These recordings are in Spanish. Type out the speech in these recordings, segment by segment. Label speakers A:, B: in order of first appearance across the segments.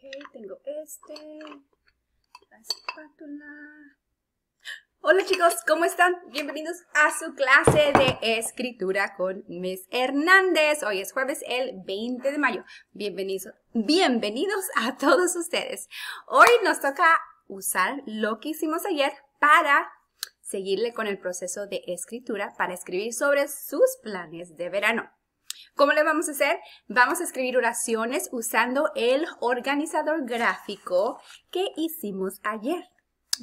A: Ok, tengo este, la espátula. Hola chicos, ¿cómo están? Bienvenidos a su clase de escritura con Miss Hernández. Hoy es jueves el 20 de mayo. Bienvenidos, bienvenidos a todos ustedes. Hoy nos toca usar lo que hicimos ayer para seguirle con el proceso de escritura para escribir sobre sus planes de verano. ¿Cómo le vamos a hacer? Vamos a escribir oraciones usando el organizador gráfico que hicimos ayer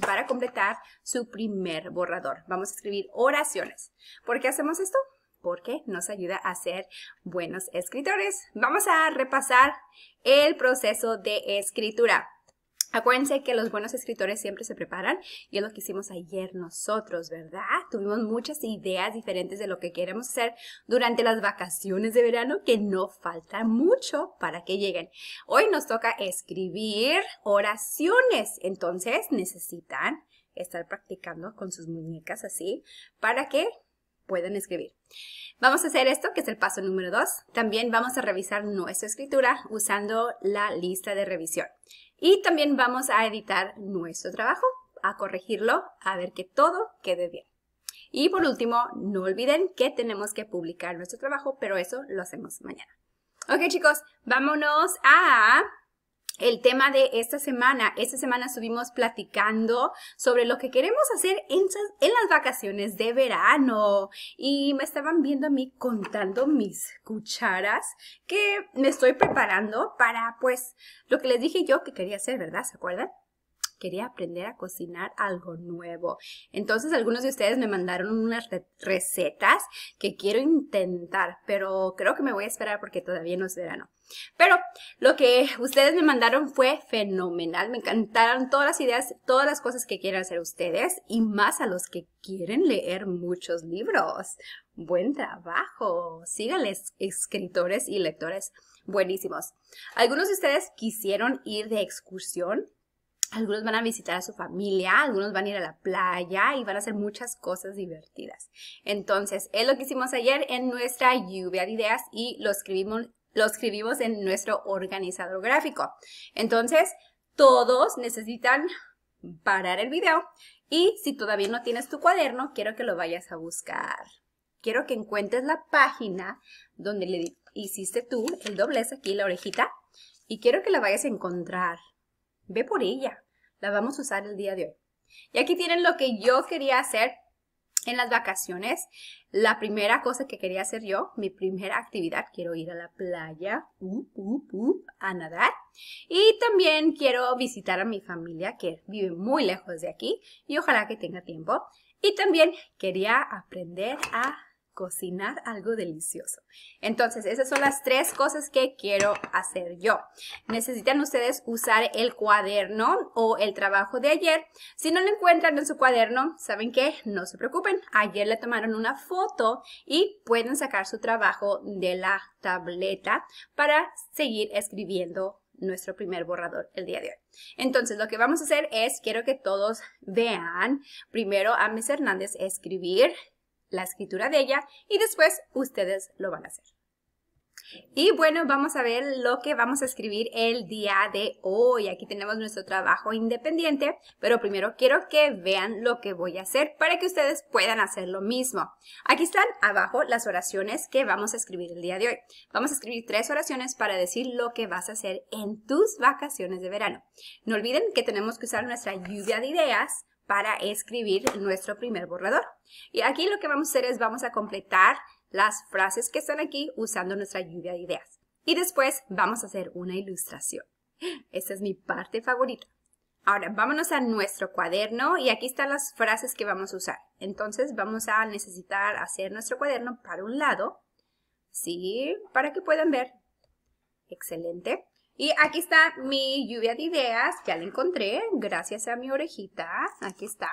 A: para completar su primer borrador. Vamos a escribir oraciones. ¿Por qué hacemos esto? Porque nos ayuda a ser buenos escritores. Vamos a repasar el proceso de escritura. Acuérdense que los buenos escritores siempre se preparan y es lo que hicimos ayer nosotros, ¿verdad? Tuvimos muchas ideas diferentes de lo que queremos hacer durante las vacaciones de verano que no falta mucho para que lleguen. Hoy nos toca escribir oraciones, entonces necesitan estar practicando con sus muñecas así para que puedan escribir. Vamos a hacer esto, que es el paso número 2. También vamos a revisar nuestra escritura usando la lista de revisión. Y también vamos a editar nuestro trabajo, a corregirlo, a ver que todo quede bien. Y por último, no olviden que tenemos que publicar nuestro trabajo, pero eso lo hacemos mañana. Ok chicos, vámonos a el tema de esta semana. Esta semana estuvimos platicando sobre lo que queremos hacer en, las vacaciones de verano. Y me estaban viendo a mí contando mis cucharas que me estoy preparando para, pues, lo que les dije yo que quería hacer, ¿verdad? ¿Se acuerdan? quería aprender a cocinar algo nuevo. Entonces algunos de ustedes me mandaron unas recetas que quiero intentar, pero creo que me voy a esperar porque todavía no es verano. Pero lo que ustedes me mandaron fue fenomenal. Me encantaron todas las ideas, todas las cosas que quieren hacer ustedes y más a los que quieren leer muchos libros. Buen trabajo. Síganles, escritores y lectores buenísimos. Algunos de ustedes quisieron ir de excursión algunos van a visitar a su familia, algunos van a ir a la playa y van a hacer muchas cosas divertidas. Entonces, es lo que hicimos ayer en nuestra lluvia de ideas y lo escribimos, lo escribimos en nuestro organizador gráfico. Entonces, todos necesitan parar el video y si todavía no tienes tu cuaderno, quiero que lo vayas a buscar. Quiero que encuentres la página donde le hiciste tú el doblez aquí, la orejita, y quiero que la vayas a encontrar Ve por ella. La vamos a usar el día de hoy. Y aquí tienen lo que yo quería hacer en las vacaciones. La primera cosa que quería hacer yo, mi primera actividad, quiero ir a la playa uh, uh, uh, a nadar. Y también quiero visitar a mi familia que vive muy lejos de aquí y ojalá que tenga tiempo. Y también quería aprender a cocinar algo delicioso. Entonces, esas son las tres cosas que quiero hacer yo. Necesitan ustedes usar el cuaderno o el trabajo de ayer. Si no lo encuentran en su cuaderno, ¿saben qué? No se preocupen. Ayer le tomaron una foto y pueden sacar su trabajo de la tableta para seguir escribiendo nuestro primer borrador el día de hoy. Entonces, lo que vamos a hacer es, quiero que todos vean primero a Miss Hernández escribir la escritura de ella y después ustedes lo van a hacer. Y bueno, vamos a ver lo que vamos a escribir el día de hoy. Aquí tenemos nuestro trabajo independiente, pero primero quiero que vean lo que voy a hacer para que ustedes puedan hacer lo mismo. Aquí están abajo las oraciones que vamos a escribir el día de hoy. Vamos a escribir tres oraciones para decir lo que vas a hacer en tus vacaciones de verano. No olviden que tenemos que usar nuestra lluvia de ideas para escribir nuestro primer borrador. Y aquí lo que vamos a hacer es vamos a completar las frases que están aquí usando nuestra lluvia de ideas. Y después vamos a hacer una ilustración. Esta es mi parte favorita. Ahora, vámonos a nuestro cuaderno y aquí están las frases que vamos a usar. Entonces, vamos a necesitar hacer nuestro cuaderno para un lado, ¿sí? Para que puedan ver. Excelente. Y aquí está mi lluvia de ideas, ya la encontré, gracias a mi orejita, aquí está.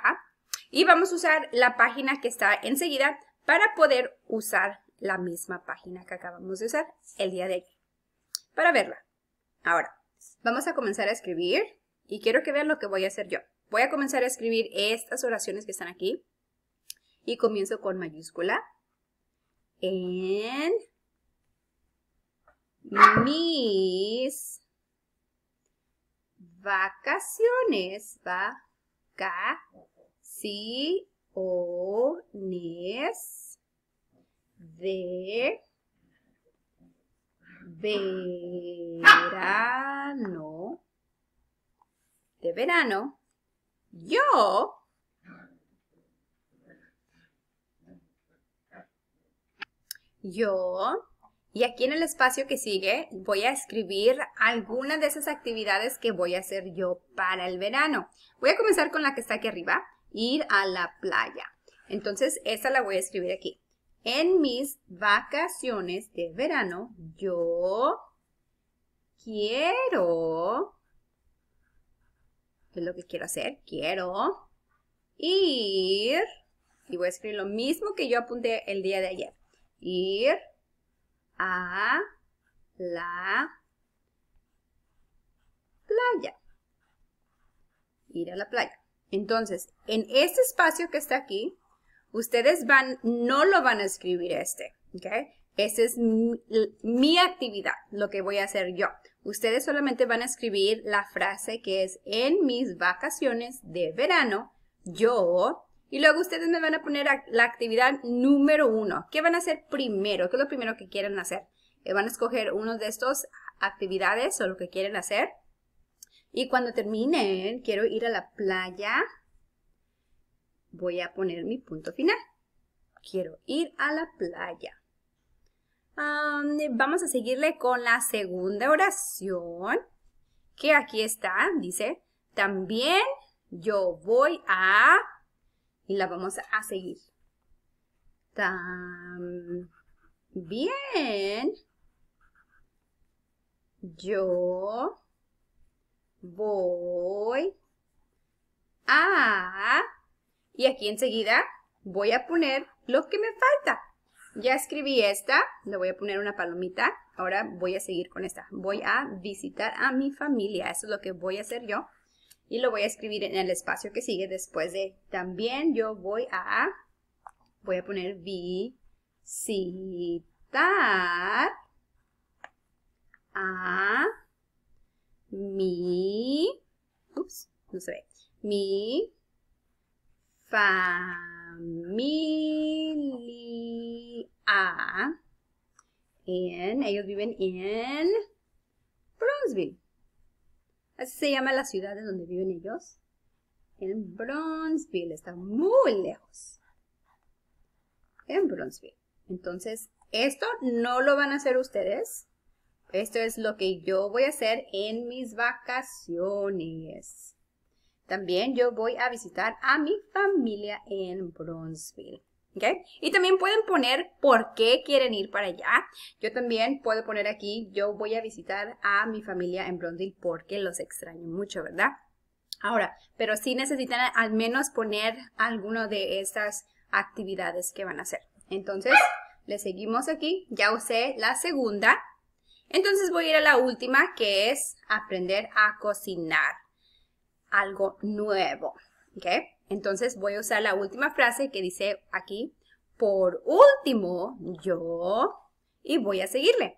A: Y vamos a usar la página que está enseguida para poder usar la misma página que acabamos de usar el día de ayer, para verla. Ahora, vamos a comenzar a escribir y quiero que vean lo que voy a hacer yo. Voy a comenzar a escribir estas oraciones que están aquí y comienzo con mayúscula en mis vacaciones. Vacaciones de verano. De verano. Yo yo y aquí en el espacio que sigue voy a escribir algunas de esas actividades que voy a hacer yo para el verano. Voy a comenzar con la que está aquí arriba, ir a la playa. Entonces, esa la voy a escribir aquí. En mis vacaciones de verano, yo quiero... ¿Qué es lo que quiero hacer? Quiero ir... Y voy a escribir lo mismo que yo apunté el día de ayer. Ir a la playa. Ir a la playa. Entonces, en este espacio que está aquí, ustedes van, no lo van a escribir este, ¿ok? Esa es mi, mi, actividad, lo que voy a hacer yo. Ustedes solamente van a escribir la frase que es en mis vacaciones de verano, yo y luego ustedes me van a poner la actividad número uno. ¿Qué van a hacer primero? ¿Qué es lo primero que quieren hacer? Eh, van a escoger uno de estos actividades o lo que quieren hacer. Y cuando terminen, quiero ir a la playa. Voy a poner mi punto final. Quiero ir a la playa. vamos a seguirle con la segunda oración, que aquí está, dice, también yo voy a y la vamos a seguir. También yo voy a... Y aquí enseguida voy a poner lo que me falta. Ya escribí esta, le voy a poner una palomita. Ahora voy a seguir con esta. Voy a visitar a mi familia. Eso es lo que voy a hacer yo y lo voy a escribir en el espacio que sigue después de también yo voy a voy a poner visitar a mi ups, no se ve mi familia en ellos viven en Brunswick. Así se llama la ciudad donde viven ellos. En Bronzeville, está muy lejos. En Bronzeville. Entonces, esto no lo van a hacer ustedes. Esto es lo que yo voy a hacer en mis vacaciones. También yo voy a visitar a mi familia en Bronzeville. Y también pueden poner por qué quieren ir para allá. Yo también puedo poner aquí, yo voy a visitar a mi familia en Brondil porque los extraño mucho, ¿verdad? Ahora, pero sí necesitan al menos poner alguna de estas actividades que van a hacer. Entonces, le seguimos aquí. Ya usé la segunda. Entonces voy a ir a la última que es aprender a cocinar algo nuevo. ¿Ok? Entonces voy a usar la última frase que dice aquí, por último, yo, y voy a seguirle.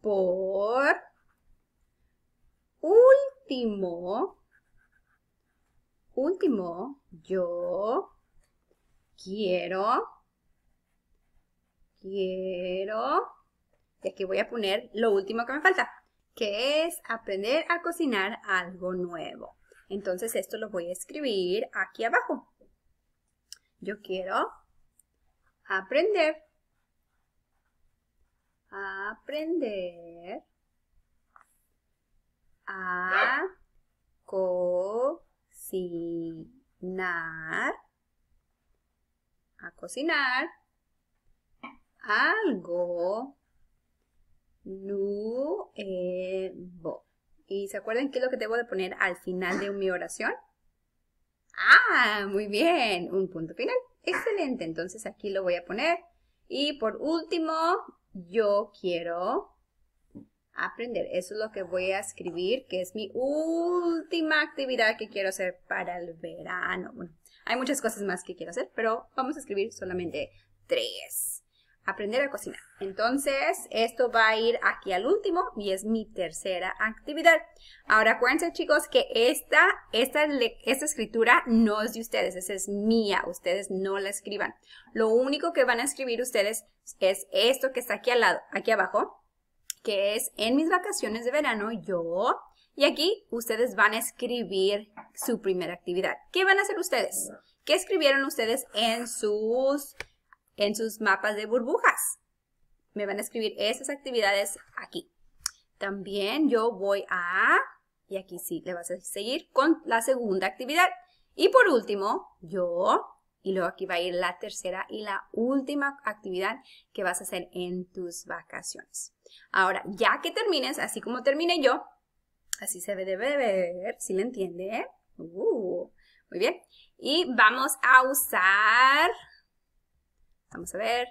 A: Por último, último, yo quiero, quiero, y aquí voy a poner lo último que me falta, que es aprender a cocinar algo nuevo. Entonces esto lo voy a escribir aquí abajo. Yo quiero aprender. Aprender a cocinar. A cocinar algo nuevo. ¿Y se acuerdan qué es lo que debo de poner al final de mi oración? Ah, muy bien, un punto final. Excelente, entonces aquí lo voy a poner. Y por último, yo quiero aprender. Eso es lo que voy a escribir, que es mi última actividad que quiero hacer para el verano. Bueno, hay muchas cosas más que quiero hacer, pero vamos a escribir solamente tres aprender a cocinar. Entonces, esto va a ir aquí al último y es mi tercera actividad. Ahora, acuérdense chicos que esta, esta, esta escritura no es de ustedes, esa es mía, ustedes no la escriban. Lo único que van a escribir ustedes es esto que está aquí al lado, aquí abajo, que es en mis vacaciones de verano yo... Y aquí ustedes van a escribir su primera actividad. ¿Qué van a hacer ustedes? ¿Qué escribieron ustedes en sus en sus mapas de burbujas. Me van a escribir esas actividades aquí. También yo voy a, y aquí sí, le vas a seguir con la segunda actividad. Y por último, yo, y luego aquí va a ir la tercera y la última actividad que vas a hacer en tus vacaciones. Ahora, ya que termines, así como terminé yo, así se debe ver, si ¿sí le entiende, uh, muy bien. Y vamos a usar Vamos a ver.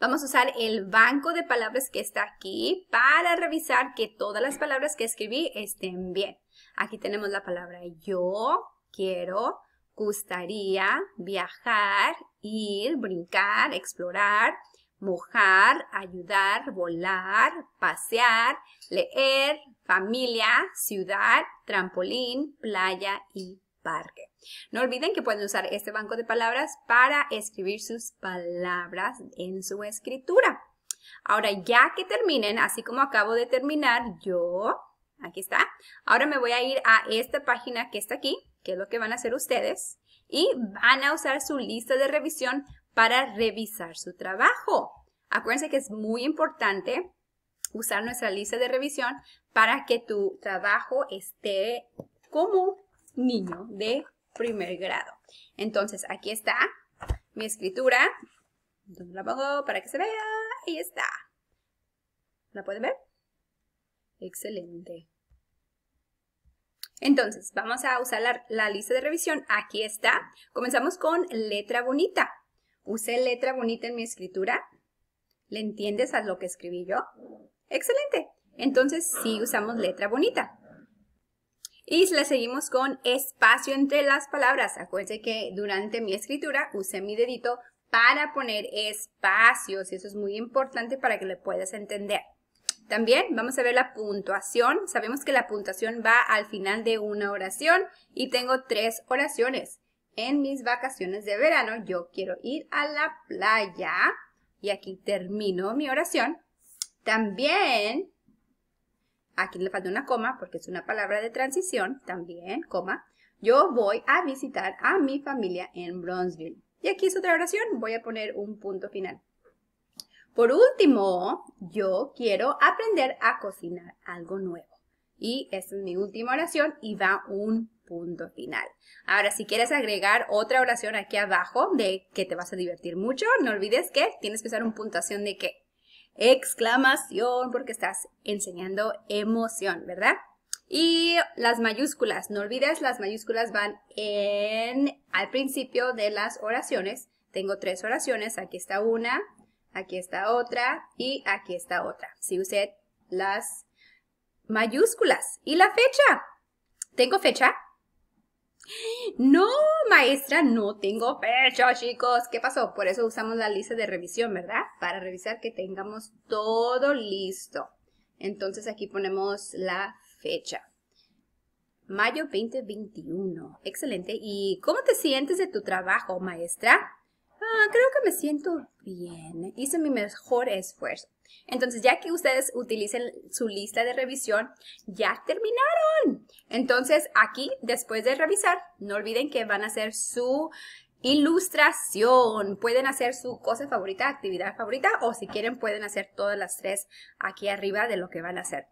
A: Vamos a usar el banco de palabras que está aquí para revisar que todas las palabras que escribí estén bien. Aquí tenemos la palabra yo, quiero, gustaría, viajar, ir, brincar, explorar, mojar, ayudar, volar, pasear, leer, familia, ciudad, trampolín, playa y no olviden que pueden usar este banco de palabras para escribir sus palabras en su escritura. Ahora, ya que terminen, así como acabo de terminar yo, aquí está. Ahora me voy a ir a esta página que está aquí, que es lo que van a hacer ustedes, y van a usar su lista de revisión para revisar su trabajo. Acuérdense que es muy importante usar nuestra lista de revisión para que tu trabajo esté común niño de primer grado. Entonces, aquí está mi escritura. la pongo para que se vea. Ahí está. ¿La pueden ver? Excelente. Entonces, vamos a usar la, la, lista de revisión. Aquí está. Comenzamos con letra bonita. Usé letra bonita en mi escritura. ¿Le entiendes a lo que escribí yo? Excelente. Entonces, sí usamos letra bonita. Y la seguimos con espacio entre las palabras. Acuérdense que durante mi escritura usé mi dedito para poner espacios. Y Eso es muy importante para que lo puedas entender. También vamos a ver la puntuación. Sabemos que la puntuación va al final de una oración y tengo tres oraciones. En mis vacaciones de verano yo quiero ir a la playa y aquí termino mi oración. También Aquí le falta una coma porque es una palabra de transición también, coma. Yo voy a visitar a mi familia en Bronzeville. Y aquí es otra oración, voy a poner un punto final. Por último, yo quiero aprender a cocinar algo nuevo. Y esta es mi última oración y va un punto final. Ahora, si quieres agregar otra oración aquí abajo de que te vas a divertir mucho, no olvides que tienes que usar un puntuación de que exclamación porque estás enseñando emoción, ¿verdad? Y las mayúsculas, no olvides, las mayúsculas van en al principio de las oraciones. Tengo tres oraciones, aquí está una, aquí está otra y aquí está otra. Si usted las mayúsculas y la fecha. Tengo fecha no, maestra, no tengo fecha, chicos. ¿Qué pasó? Por eso usamos la lista de revisión, ¿verdad? Para revisar que tengamos todo listo. Entonces aquí ponemos la fecha. Mayo 2021. Excelente. ¿Y cómo te sientes de tu trabajo, maestra? Ah, creo que me siento bien. Hice mi mejor esfuerzo. Entonces, ya que ustedes utilicen su lista de revisión, ya terminaron. Entonces, aquí, después de revisar, no olviden que van a hacer su ilustración. Pueden hacer su cosa favorita, actividad favorita, o si quieren pueden hacer todas las tres aquí arriba de lo que van a hacer.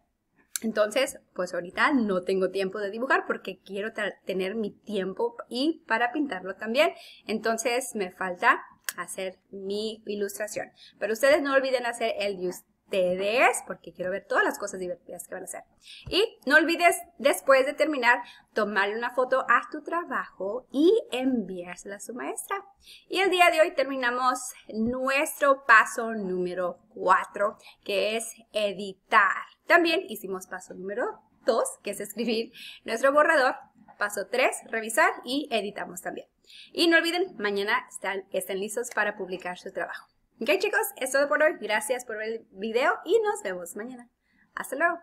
A: Entonces, pues ahorita no tengo tiempo de dibujar porque quiero tener mi tiempo y para pintarlo también. Entonces, me falta hacer mi ilustración. Pero ustedes no olviden hacer el de ustedes, porque quiero ver todas las cosas divertidas que van a hacer. Y no olvides, después de terminar, tomarle una foto a tu trabajo y enviársela a su maestra. Y el día de hoy terminamos nuestro paso número 4, que es editar. También hicimos paso número 2, que es escribir nuestro borrador. Paso 3, revisar y editamos también. Y no olviden, mañana están, listos para publicar su trabajo. Ok chicos, es todo por hoy. Gracias por ver el video y nos vemos mañana. Hasta luego.